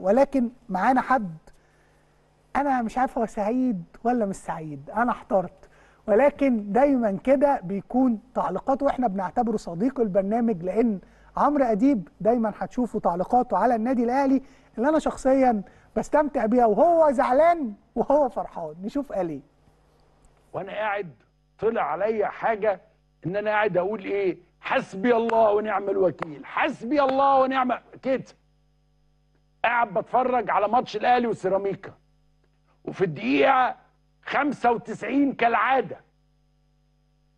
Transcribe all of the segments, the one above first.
ولكن معانا حد انا مش عارف هو سعيد ولا مش سعيد انا احترت ولكن دايما كده بيكون تعليقاته واحنا بنعتبره صديق البرنامج لان عمرو اديب دايما هتشوفوا تعليقاته على النادي الاهلي اللي انا شخصيا بستمتع بيها وهو زعلان وهو فرحان نشوف قال ايه وانا قاعد طلع عليا حاجه ان انا قاعد اقول ايه حسبي الله ونعم الوكيل حسبي الله ونعم كده قاعد بتفرج على ماتش الاهلي وسيراميكا وفي الدقيقه 95 كالعاده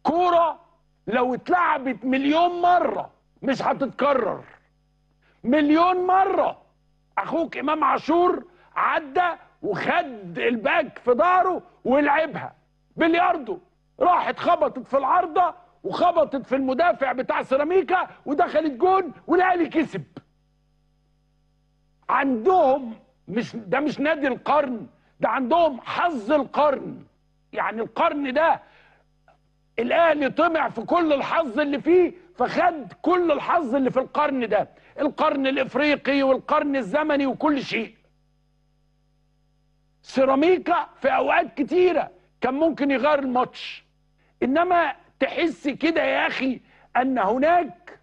كوره لو اتلعبت مليون مره مش هتتكرر مليون مره اخوك امام عاشور عدى وخد الباك في ظهره ولعبها بلياردو راحت خبطت في العارضه وخبطت في المدافع بتاع سيراميكا ودخلت جون والاهلي كسب عندهم مش ده مش نادي القرن ده عندهم حظ القرن يعني القرن ده الاهلي طمع في كل الحظ اللي فيه فخد كل الحظ اللي في القرن ده القرن الافريقي والقرن الزمني وكل شيء سيراميكا في اوقات كتيره كان ممكن يغير الماتش انما تحس كده يا اخي ان هناك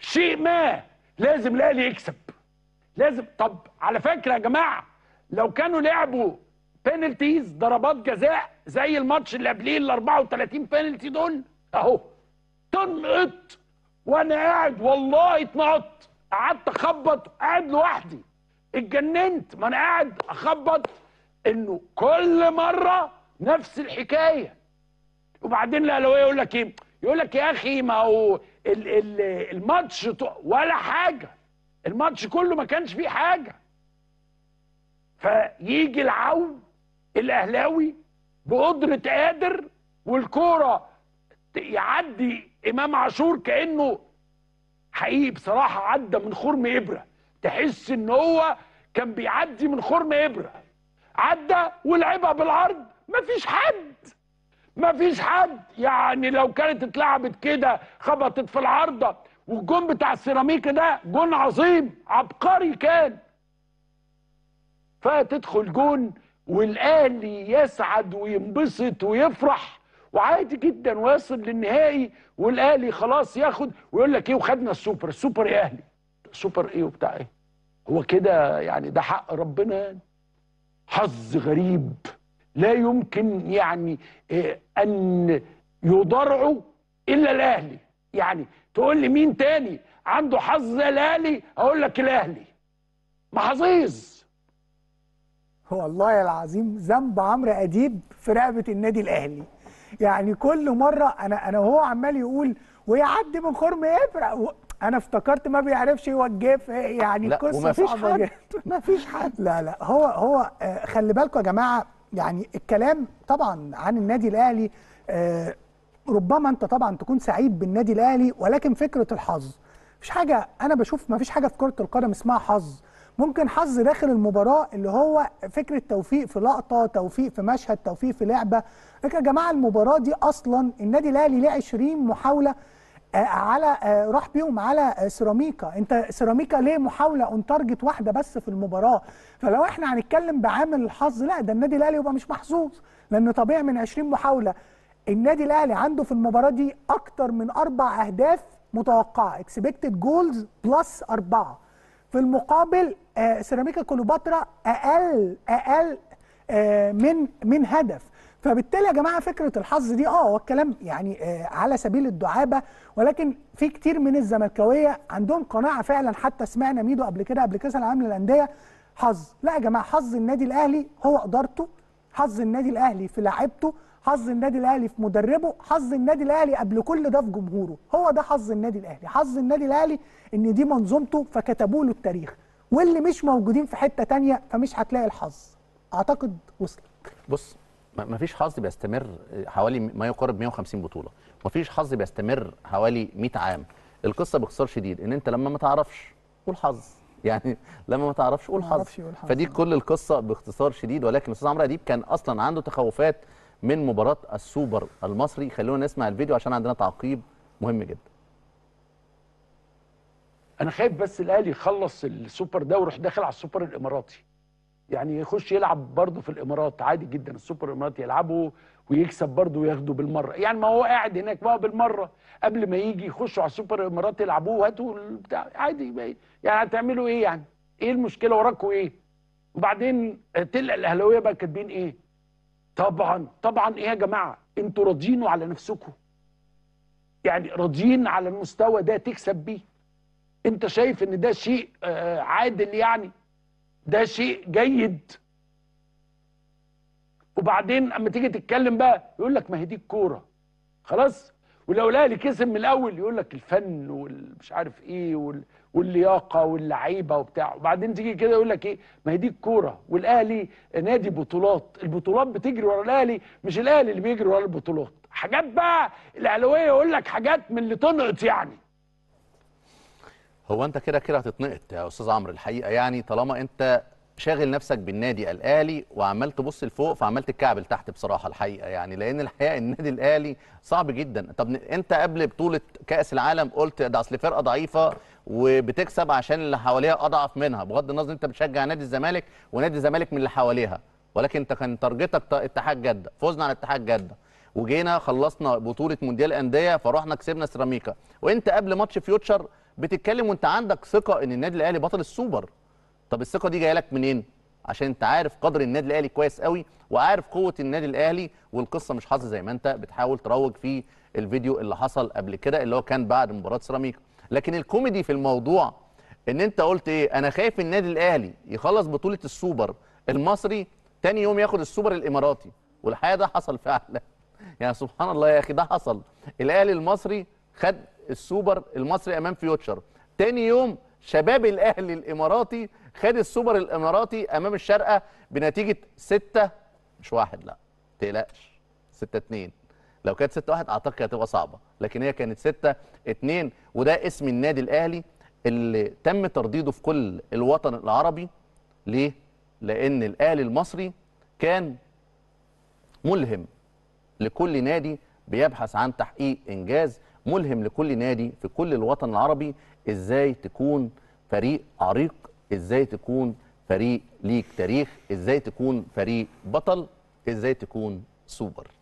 شيء ما لازم الاهلي يكسب لازم طب على فكره يا جماعه لو كانوا لعبوا بينالتيز ضربات جزاء زي الماتش اللي قبليه ال 34 بينالتي دول اهو تنقط وانا قاعد والله اتنقط قعدت اخبط قاعد لوحدي اتجننت ما انا قاعد اخبط انه كل مره نفس الحكايه وبعدين الاهلاويه يقول لك ايه يقول لك يا اخي ما هو الماتش ولا حاجه الماتش كله ما كانش فيه حاجه فيجي العون الاهلاوي بقدره قادر والكوره يعدي امام عاشور كانه حقيقي بصراحه عدى من خرم ابره تحس ان هو كان بيعدي من خرم ابره عدى ولعبها بالعرض مفيش حد ما فيش حد يعني لو كانت اتلعبت كده خبطت في العارضه والجون بتاع السيراميكا ده جون عظيم عبقري كان فتدخل جون والاهلي يسعد وينبسط ويفرح وعادي جدا ويصل للنهائي والاهلي خلاص ياخد ويقول لك ايه وخدنا السوبر السوبر إيه يا اهلي سوبر ايه وبتاع ايه هو كده يعني ده حق ربنا يعني حظ غريب لا يمكن يعني آه، أن يضرعوا إلا الأهلي يعني تقول لي مين تاني عنده حظ الأهلي أقول لك الأهلي محظيظ والله العظيم ذنب عمرو أديب في رقبة النادي الأهلي يعني كل مرة أنا أنا وهو عمال يقول ويعدي من خرم إبرة انا افتكرت ما بيعرفش يوجف يعني قصة قصه ومفيش حد مفيش حد لا لا هو هو آه، خلي بالكم يا جماعه يعني الكلام طبعا عن النادي الاهلي آه، ربما انت طبعا تكون سعيد بالنادي الاهلي ولكن فكره الحظ مفيش حاجه انا بشوف مفيش حاجه في كره القدم اسمها حظ ممكن حظ داخل المباراه اللي هو فكره توفيق في لقطه توفيق في مشهد توفيق في لعبه لكن يا جماعه المباراه دي اصلا النادي الاهلي ليه 20 محاوله على آه، راح بيهم على آه، سيراميكا انت سيراميكا ليه محاوله اون تارجت واحده بس في المباراه فلو احنا هنتكلم بعامل الحظ لا ده النادي الاهلي يبقى مش محظوظ لان طبيعي من 20 محاوله النادي الاهلي عنده في المباراه دي اكتر من اربع اهداف متوقعه اكسبكتد جولز بلس اربعه في المقابل آه، سيراميكا كليوباترا اقل اقل من من هدف فبالتالي يا جماعه فكره الحظ دي اه هو الكلام يعني آه على سبيل الدعابه ولكن في كتير من الزملكاويه عندهم قناعه فعلا حتى سمعنا ميدو قبل كده قبل كاس العالم للانديه حظ لا يا جماعه حظ النادي الاهلي هو ادارته حظ النادي الاهلي في لعبته حظ النادي الاهلي في مدربه حظ النادي الاهلي قبل كل ده في جمهوره هو ده حظ النادي الاهلي حظ النادي الاهلي ان دي منظومته فكتبوا له التاريخ واللي مش موجودين في حته تانية فمش هتلاقي الحظ اعتقد وصلك بص ما فيش حظ بيستمر آه، حوالي ما يقارب 150 بطوله ما فيش حظ بيستمر حوالي 100 عام القصه باختصار شديد ان انت لما ما تعرفش قول حظ يعني لما ما تعرفش قول حظ فدي كل القصه باختصار شديد ولكن استاذ عمرو اديب كان اصلا عنده تخوفات من مباراه السوبر المصري خلونا نسمع الفيديو عشان عندنا تعقيب مهم جدا انا خايف بس الاهلي يخلص السوبر ده ويروح داخل على السوبر الاماراتي يعني يخش يلعب برضه في الامارات عادي جدا السوبر الامارات يلعبه ويكسب برضه وياخده بالمره يعني ما هو قاعد هناك بقى بالمره قبل ما يجي يخشوا على السوبر الامارات يلعبوه وهاتوا بتاع عادي بقى. يعني هتعملوا ايه يعني ايه المشكله وراكوا ايه وبعدين تلقى الاهلاويه بقى كاتبين ايه طبعا طبعا ايه يا جماعه انتوا راضيين على نفسكم يعني راضيين على المستوى ده تكسب بيه انت شايف ان ده شيء آه، عادل يعني ده شيء جيد وبعدين اما تيجي تتكلم بقى يقول لك ما هي دي الكوره خلاص ولو الاهلي كسب من الاول يقول لك الفن والمش عارف ايه وال... واللياقه واللعيبه وبتاع وبعدين تيجي كده يقول لك ايه ما هي دي الكوره والاهلي نادي بطولات البطولات بتجري ورا الاهلي مش الاهلي اللي بيجري ورا البطولات حاجات بقى الاهلاويه يقول لك حاجات من اللي تنقط يعني هو انت كده كده هتتنقط يا استاذ عمرو الحقيقه يعني طالما انت شاغل نفسك بالنادي الاهلي وعمال تبص لفوق فعمال تتكعبل تحت بصراحه الحقيقه يعني لان الحقيقه النادي الاهلي صعب جدا طب انت قبل بطوله كاس العالم قلت ده اصل فرقه ضعيفه وبتكسب عشان اللي حواليها اضعف منها بغض النظر انت بتشجع نادي الزمالك ونادي الزمالك من اللي حواليها ولكن انت كان تارجتك اتحاد جده فوزنا على اتحاد جده وجينا خلصنا بطوله مونديال انديه فرحنا كسبنا سيراميكا وانت قبل ماتش فيوتشر بتتكلم وانت عندك ثقه ان النادي الاهلي بطل السوبر طب الثقه دي جايه لك منين عشان انت عارف قدر النادي الاهلي كويس قوي وعارف قوه النادي الاهلي والقصه مش حظ زي ما انت بتحاول تروج في الفيديو اللي حصل قبل كده اللي هو كان بعد مباراه سيراميكا لكن الكوميدي في الموضوع ان انت قلت ايه انا خايف النادي الاهلي يخلص بطوله السوبر المصري تاني يوم ياخد السوبر الاماراتي والحقيقه ده حصل فعلا يعني سبحان الله يا اخي ده حصل الاهلي المصري خد السوبر المصري امام فيوتشر تاني يوم شباب الاهلي الاماراتي خد السوبر الاماراتي امام الشارقه بنتيجه 6 مش واحد لا تقلقش 6 2 لو كانت 6 1 اعتقد كانت هتبقى صعبه لكن هي كانت 6 2 وده اسم النادي الاهلي اللي تم ترديده في كل الوطن العربي ليه لان الاهلي المصري كان ملهم لكل نادي بيبحث عن تحقيق انجاز ملهم لكل نادي في كل الوطن العربي ازاي تكون فريق عريق ازاي تكون فريق ليك تاريخ ازاي تكون فريق بطل ازاي تكون سوبر